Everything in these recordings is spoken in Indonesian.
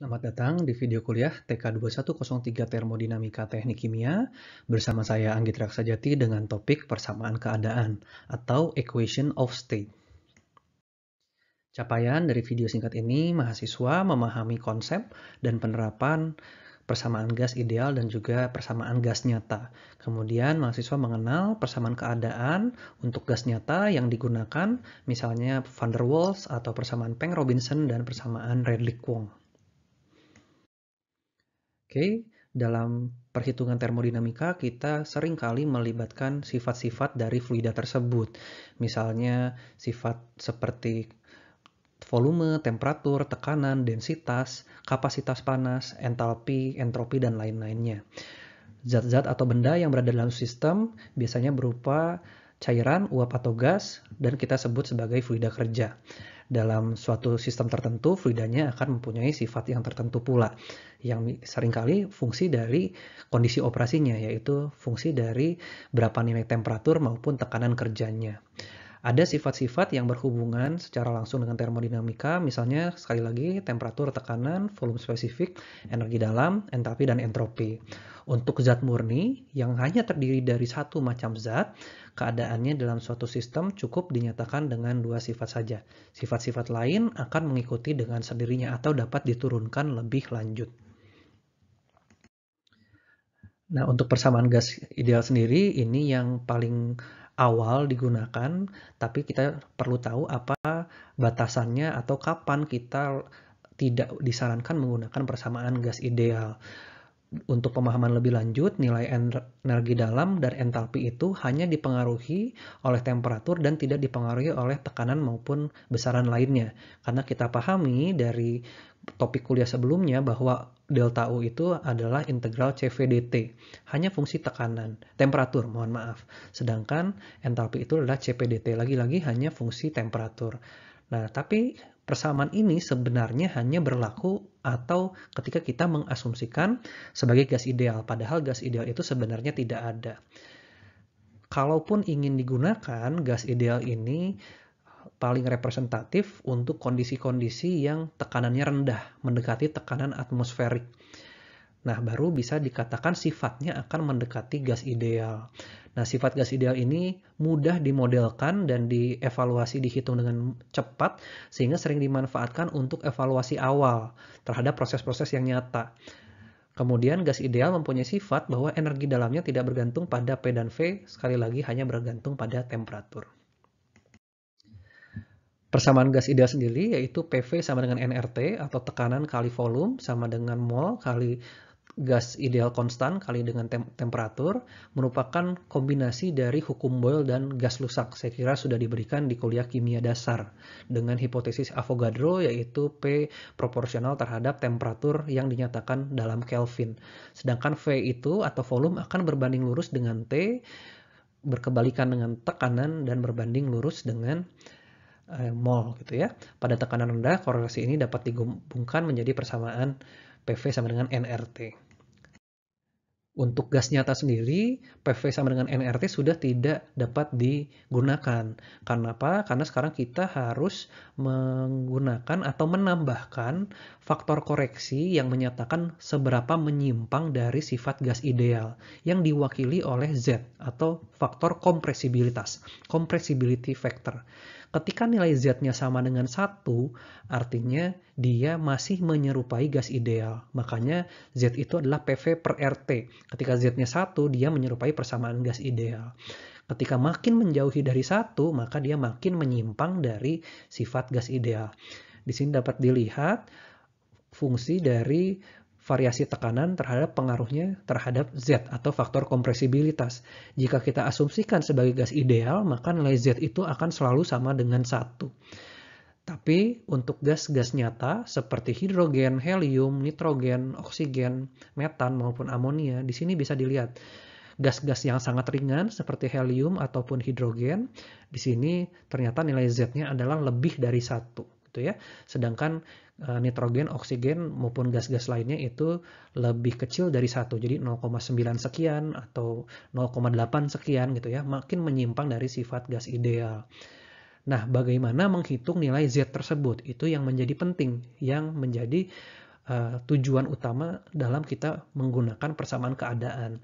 Selamat datang di video kuliah TK2103 Termodinamika Teknik Kimia bersama saya Anggit Raksajati dengan topik persamaan keadaan atau Equation of State. Capaian dari video singkat ini, mahasiswa memahami konsep dan penerapan persamaan gas ideal dan juga persamaan gas nyata. Kemudian mahasiswa mengenal persamaan keadaan untuk gas nyata yang digunakan misalnya van der Waals atau persamaan Peng Robinson dan persamaan Redlich-Wong. Oke, dalam perhitungan termodinamika kita seringkali melibatkan sifat-sifat dari fluida tersebut. Misalnya sifat seperti volume, temperatur, tekanan, densitas, kapasitas panas, entalpi, entropi, dan lain-lainnya. Zat-zat atau benda yang berada dalam sistem biasanya berupa cairan, uap atau gas, dan kita sebut sebagai fluida kerja dalam suatu sistem tertentu fluidanya akan mempunyai sifat yang tertentu pula yang seringkali fungsi dari kondisi operasinya yaitu fungsi dari berapa nilai temperatur maupun tekanan kerjanya ada sifat-sifat yang berhubungan secara langsung dengan termodinamika, misalnya sekali lagi temperatur, tekanan, volume spesifik, energi dalam, entalpi, dan entropi. Untuk zat murni yang hanya terdiri dari satu macam zat, keadaannya dalam suatu sistem cukup dinyatakan dengan dua sifat saja. Sifat-sifat lain akan mengikuti dengan sendirinya atau dapat diturunkan lebih lanjut. Nah, untuk persamaan gas ideal sendiri, ini yang paling awal digunakan, tapi kita perlu tahu apa batasannya atau kapan kita tidak disarankan menggunakan persamaan gas ideal. Untuk pemahaman lebih lanjut, nilai energi dalam dari entalpi itu hanya dipengaruhi oleh temperatur dan tidak dipengaruhi oleh tekanan maupun besaran lainnya. Karena kita pahami dari topik kuliah sebelumnya bahwa delta U itu adalah integral CVDT, hanya fungsi tekanan, temperatur, mohon maaf. Sedangkan entalpi itu adalah CPDT, lagi-lagi hanya fungsi temperatur. Nah, tapi persamaan ini sebenarnya hanya berlaku atau ketika kita mengasumsikan sebagai gas ideal, padahal gas ideal itu sebenarnya tidak ada. Kalaupun ingin digunakan, gas ideal ini paling representatif untuk kondisi-kondisi yang tekanannya rendah, mendekati tekanan atmosferik. Nah, baru bisa dikatakan sifatnya akan mendekati gas ideal. Nah, sifat gas ideal ini mudah dimodelkan dan dievaluasi dihitung dengan cepat sehingga sering dimanfaatkan untuk evaluasi awal terhadap proses-proses yang nyata. Kemudian gas ideal mempunyai sifat bahwa energi dalamnya tidak bergantung pada P dan V, sekali lagi hanya bergantung pada temperatur. Persamaan gas ideal sendiri yaitu PV sama dengan nRT atau tekanan kali volume sama dengan mol kali gas ideal konstan kali dengan tem temperatur merupakan kombinasi dari hukum Boyle dan gas lusak. Saya kira sudah diberikan di kuliah kimia dasar dengan hipotesis Avogadro yaitu P proporsional terhadap temperatur yang dinyatakan dalam Kelvin. Sedangkan V itu atau volume akan berbanding lurus dengan T, berkebalikan dengan tekanan dan berbanding lurus dengan eh, mol gitu ya. Pada tekanan rendah korelasi ini dapat digabungkan menjadi persamaan PV sama dengan NRT. Untuk gas nyata sendiri, PV sama dengan nRT sudah tidak dapat digunakan. Karena apa? Karena sekarang kita harus menggunakan atau menambahkan faktor koreksi yang menyatakan seberapa menyimpang dari sifat gas ideal yang diwakili oleh Z atau faktor kompresibilitas, compressibility factor. Ketika nilai Z-nya sama dengan satu, artinya dia masih menyerupai gas ideal. Makanya Z itu adalah PV per RT Ketika Z-nya satu, dia menyerupai persamaan gas ideal. Ketika makin menjauhi dari satu, maka dia makin menyimpang dari sifat gas ideal. Di sini dapat dilihat fungsi dari variasi tekanan terhadap pengaruhnya terhadap Z atau faktor kompresibilitas. Jika kita asumsikan sebagai gas ideal, maka nilai Z itu akan selalu sama dengan satu. Tapi untuk gas-gas nyata seperti hidrogen, helium, nitrogen, oksigen, metan maupun amonia di sini bisa dilihat gas-gas yang sangat ringan seperti helium ataupun hidrogen di sini ternyata nilai Z-nya adalah lebih dari satu gitu ya sedangkan eh, nitrogen oksigen maupun gas-gas lainnya itu lebih kecil dari satu jadi 0,9 sekian atau 0,8 sekian gitu ya makin menyimpang dari sifat gas ideal Nah, bagaimana menghitung nilai Z tersebut? Itu yang menjadi penting, yang menjadi uh, tujuan utama dalam kita menggunakan persamaan keadaan.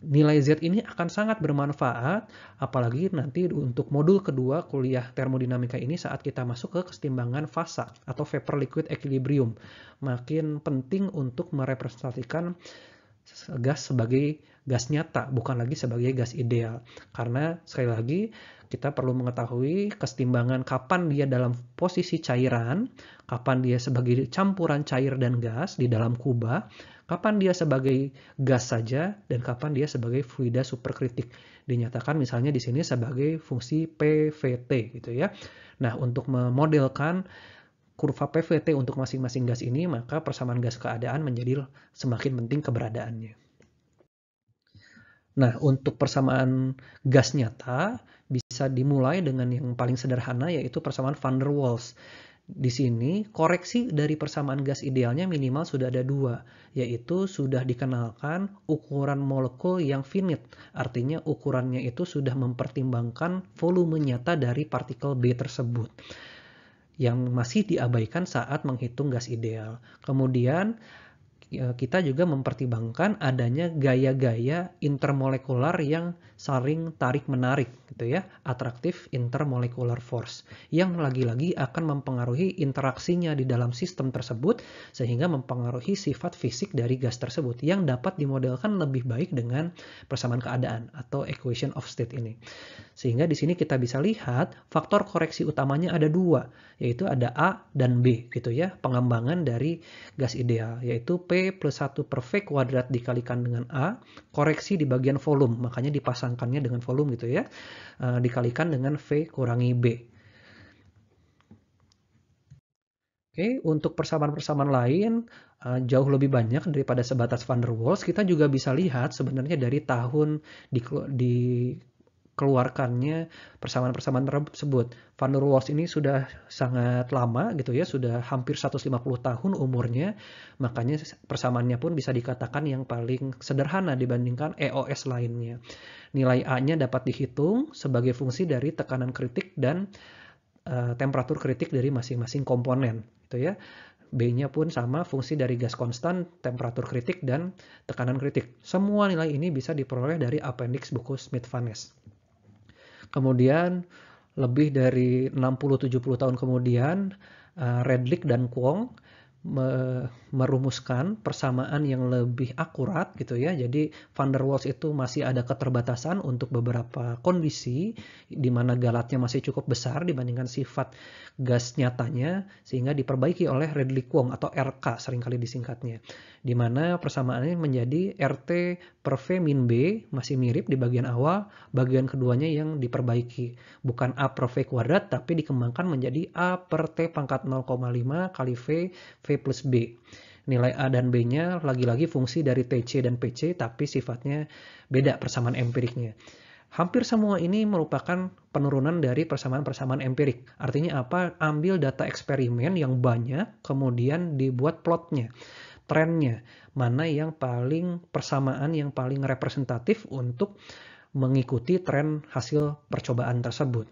Nilai Z ini akan sangat bermanfaat, apalagi nanti untuk modul kedua kuliah termodinamika ini saat kita masuk ke kesetimbangan fasa atau vapor liquid equilibrium. Makin penting untuk merepresentasikan gas sebagai gas nyata, bukan lagi sebagai gas ideal. Karena sekali lagi kita perlu mengetahui kesetimbangan kapan dia dalam posisi cairan, kapan dia sebagai campuran cair dan gas di dalam kubah kapan dia sebagai gas saja, dan kapan dia sebagai fluida superkritik. Dinyatakan misalnya di sini sebagai fungsi PVT gitu ya. Nah, untuk memodelkan kurva PVT untuk masing-masing gas ini, maka persamaan gas keadaan menjadi semakin penting keberadaannya. Nah, untuk persamaan gas nyata bisa dimulai dengan yang paling sederhana yaitu persamaan van der Waals. Di sini, koreksi dari persamaan gas idealnya minimal sudah ada dua, yaitu sudah dikenalkan ukuran molekul yang finite, artinya ukurannya itu sudah mempertimbangkan volume nyata dari partikel B tersebut yang masih diabaikan saat menghitung gas ideal. Kemudian Ya, kita juga mempertimbangkan adanya gaya-gaya intermolekular yang saling tarik-menarik gitu ya, atraktif intermolekular force yang lagi-lagi akan mempengaruhi interaksinya di dalam sistem tersebut sehingga mempengaruhi sifat fisik dari gas tersebut yang dapat dimodelkan lebih baik dengan persamaan keadaan atau equation of state ini. Sehingga di sini kita bisa lihat faktor koreksi utamanya ada dua, yaitu ada A dan B gitu ya, pengembangan dari gas ideal yaitu P plus 1 per V kuadrat dikalikan dengan A, koreksi di bagian volume, makanya dipasangkannya dengan volume gitu ya, e, dikalikan dengan V kurangi B. Oke, untuk persamaan-persamaan lain e, jauh lebih banyak daripada sebatas van der Waals, kita juga bisa lihat sebenarnya dari tahun di, di keluarkannya persamaan-persamaan tersebut. Van der Waals ini sudah sangat lama gitu ya, sudah hampir 150 tahun umurnya, makanya persamaannya pun bisa dikatakan yang paling sederhana dibandingkan EOS lainnya. Nilai A-nya dapat dihitung sebagai fungsi dari tekanan kritik dan uh, temperatur kritik dari masing-masing komponen gitu ya. B-nya pun sama fungsi dari gas konstan, temperatur kritik, dan tekanan kritik. Semua nilai ini bisa diperoleh dari appendix buku Smith-Vanes. Kemudian lebih dari 60-70 tahun kemudian, uh, eh, Redlich dan Kuong me merumuskan persamaan yang lebih akurat gitu ya. Jadi van der Waals itu masih ada keterbatasan untuk beberapa kondisi di mana galatnya masih cukup besar dibandingkan sifat gas nyatanya sehingga diperbaiki oleh Redlich kwong atau RK seringkali disingkatnya. Di mana persamaannya menjadi RT per V min B masih mirip di bagian awal, bagian keduanya yang diperbaiki. Bukan A per V kuadrat tapi dikembangkan menjadi A per T pangkat 0,5 kali V, V plus B. Nilai A dan B-nya lagi-lagi fungsi dari TC dan PC, tapi sifatnya beda persamaan empiriknya. Hampir semua ini merupakan penurunan dari persamaan-persamaan empirik. Artinya apa? Ambil data eksperimen yang banyak, kemudian dibuat plotnya, trennya. Mana yang paling persamaan, yang paling representatif untuk mengikuti tren hasil percobaan tersebut.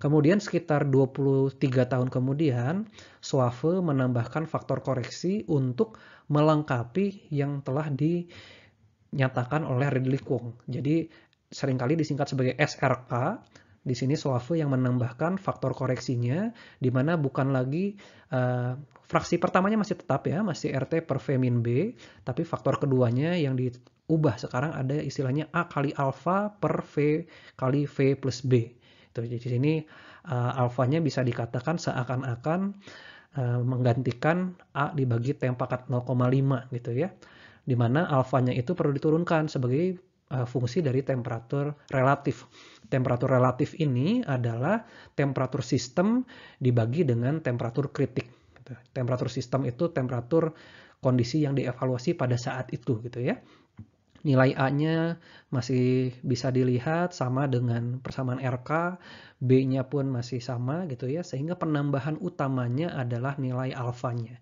Kemudian sekitar 23 tahun kemudian, Suave menambahkan faktor koreksi untuk melengkapi yang telah dinyatakan oleh Ridley Kung. Jadi seringkali disingkat sebagai SRK. Di sini Suave yang menambahkan faktor koreksinya, di mana bukan lagi uh, fraksi pertamanya masih tetap ya, masih RT per V min B, tapi faktor keduanya yang diubah sekarang ada istilahnya A kali alfa per V kali V plus B. Itu di sini uh, alfanya bisa dikatakan seakan-akan uh, menggantikan A dibagi T pangkat 0,5 gitu ya. dimana alfanya itu perlu diturunkan sebagai eh, fungsi dari temperatur relatif. Temperatur relatif ini adalah temperatur sistem dibagi dengan temperatur kritik. Gitu. Temperatur sistem itu temperatur kondisi yang dievaluasi pada saat itu gitu ya nilai A-nya masih bisa dilihat sama dengan persamaan RK, B-nya pun masih sama gitu ya, sehingga penambahan utamanya adalah nilai alfanya.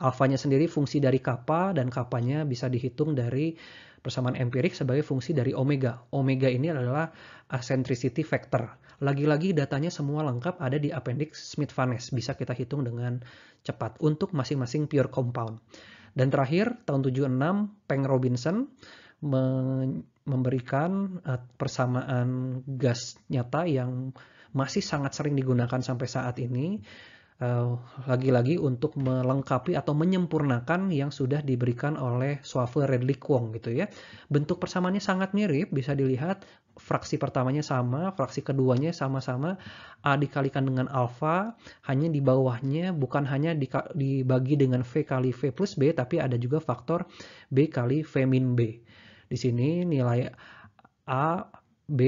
Alfanya sendiri fungsi dari kappa dan kapanya bisa dihitung dari persamaan empirik sebagai fungsi dari omega. Omega ini adalah eccentricity factor. Lagi-lagi datanya semua lengkap ada di appendix Smith-Vanes. Bisa kita hitung dengan cepat untuk masing-masing pure compound. Dan terakhir, tahun 76, Peng Robinson memberikan eh, persamaan gas nyata yang masih sangat sering digunakan sampai saat ini eh, lagi-lagi untuk melengkapi atau menyempurnakan yang sudah diberikan oleh suave Redlich Wong gitu ya. Bentuk persamaannya sangat mirip, bisa dilihat fraksi pertamanya sama, fraksi keduanya sama-sama A dikalikan dengan alfa, hanya di bawahnya bukan hanya dibagi dengan V kali V plus B, tapi ada juga faktor B kali V min B. Di sini nilai A, B,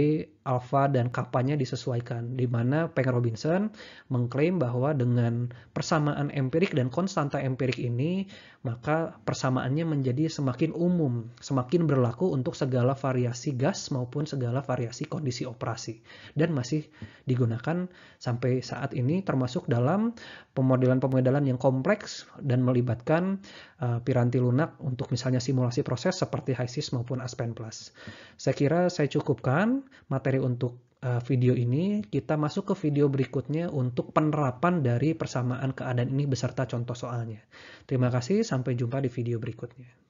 alfa dan kapanya disesuaikan, di mana Peng Robinson mengklaim bahwa dengan persamaan empirik dan konstanta empirik ini, maka persamaannya menjadi semakin umum, semakin berlaku untuk segala variasi gas maupun segala variasi kondisi operasi, dan masih digunakan sampai saat ini, termasuk dalam pemodelan-pemodelan yang kompleks dan melibatkan uh, piranti lunak untuk misalnya simulasi proses seperti HISIS maupun Aspen Plus. Saya kira saya cukupkan materi materi untuk eh, video ini, kita masuk ke video berikutnya untuk penerapan dari persamaan keadaan ini beserta contoh soalnya. Terima kasih, sampai jumpa di video berikutnya.